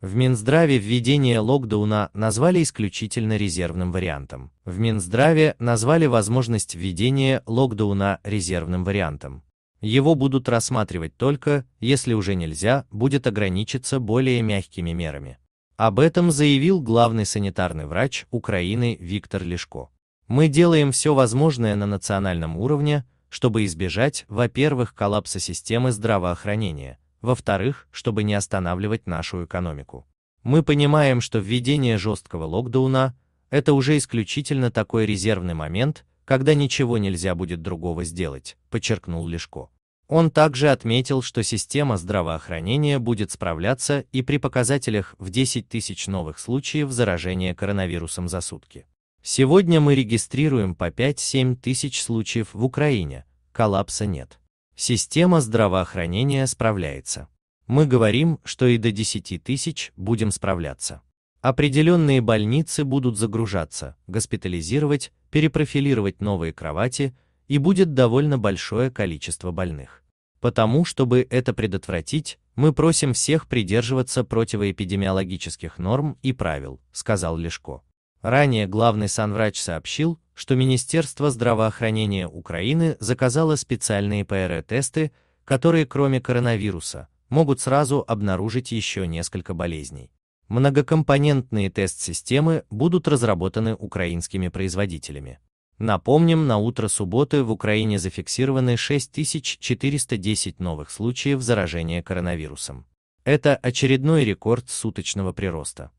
В Минздраве введение локдауна назвали исключительно резервным вариантом. В Минздраве назвали возможность введения локдауна резервным вариантом. Его будут рассматривать только, если уже нельзя, будет ограничиться более мягкими мерами. Об этом заявил главный санитарный врач Украины Виктор Лешко. Мы делаем все возможное на национальном уровне, чтобы избежать, во-первых, коллапса системы здравоохранения, во-вторых, чтобы не останавливать нашу экономику. Мы понимаем, что введение жесткого локдауна – это уже исключительно такой резервный момент, когда ничего нельзя будет другого сделать, подчеркнул Лешко. Он также отметил, что система здравоохранения будет справляться и при показателях в 10 тысяч новых случаев заражения коронавирусом за сутки. Сегодня мы регистрируем по 5-7 тысяч случаев в Украине, коллапса нет. Система здравоохранения справляется. Мы говорим, что и до 10 тысяч будем справляться. Определенные больницы будут загружаться, госпитализировать, перепрофилировать новые кровати, и будет довольно большое количество больных. Потому, чтобы это предотвратить, мы просим всех придерживаться противоэпидемиологических норм и правил, сказал Лешко. Ранее главный санврач сообщил, что Министерство здравоохранения Украины заказало специальные ПРТ-тесты, которые кроме коронавируса могут сразу обнаружить еще несколько болезней. Многокомпонентные тест-системы будут разработаны украинскими производителями. Напомним, на утро субботы в Украине зафиксированы 6410 новых случаев заражения коронавирусом. Это очередной рекорд суточного прироста.